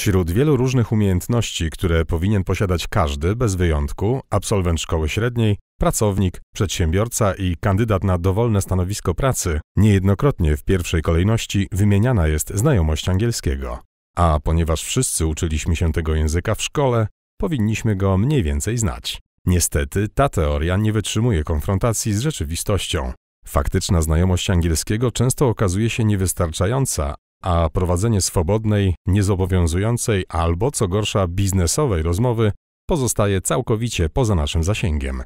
Wśród wielu różnych umiejętności, które powinien posiadać każdy bez wyjątku, absolwent szkoły średniej, pracownik, przedsiębiorca i kandydat na dowolne stanowisko pracy, niejednokrotnie w pierwszej kolejności wymieniana jest znajomość angielskiego. A ponieważ wszyscy uczyliśmy się tego języka w szkole, powinniśmy go mniej więcej znać. Niestety ta teoria nie wytrzymuje konfrontacji z rzeczywistością. Faktyczna znajomość angielskiego często okazuje się niewystarczająca, a prowadzenie swobodnej, niezobowiązującej albo co gorsza biznesowej rozmowy pozostaje całkowicie poza naszym zasięgiem.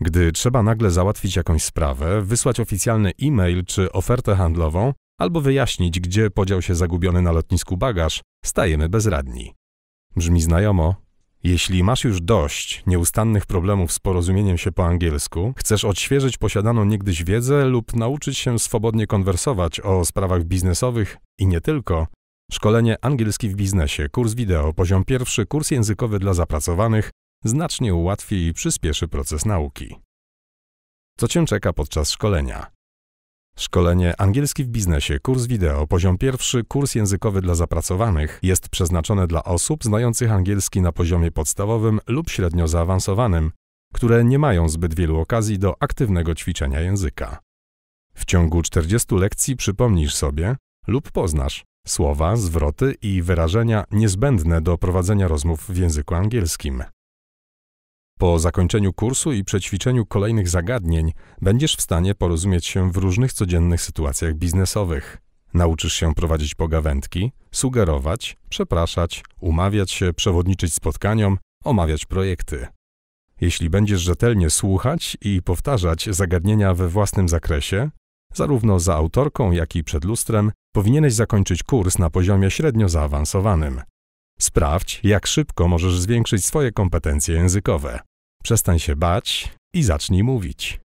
Gdy trzeba nagle załatwić jakąś sprawę, wysłać oficjalny e-mail czy ofertę handlową, albo wyjaśnić, gdzie podział się zagubiony na lotnisku bagaż, stajemy bezradni. Brzmi znajomo, jeśli masz już dość nieustannych problemów z porozumieniem się po angielsku, chcesz odświeżyć posiadaną niegdyś wiedzę lub nauczyć się swobodnie konwersować o sprawach biznesowych i nie tylko, szkolenie angielski w biznesie, kurs wideo, poziom pierwszy, kurs językowy dla zapracowanych znacznie ułatwi i przyspieszy proces nauki. Co cię czeka podczas szkolenia? Szkolenie Angielski w biznesie, kurs wideo, poziom pierwszy, kurs językowy dla zapracowanych jest przeznaczone dla osób znających angielski na poziomie podstawowym lub średnio zaawansowanym, które nie mają zbyt wielu okazji do aktywnego ćwiczenia języka. W ciągu 40 lekcji przypomnisz sobie lub poznasz słowa, zwroty i wyrażenia niezbędne do prowadzenia rozmów w języku angielskim. Po zakończeniu kursu i przećwiczeniu kolejnych zagadnień będziesz w stanie porozumieć się w różnych codziennych sytuacjach biznesowych. Nauczysz się prowadzić pogawędki, sugerować, przepraszać, umawiać się, przewodniczyć spotkaniom, omawiać projekty. Jeśli będziesz rzetelnie słuchać i powtarzać zagadnienia we własnym zakresie, zarówno za autorką, jak i przed lustrem, powinieneś zakończyć kurs na poziomie średnio zaawansowanym. Sprawdź, jak szybko możesz zwiększyć swoje kompetencje językowe. Przestań się bać i zacznij mówić.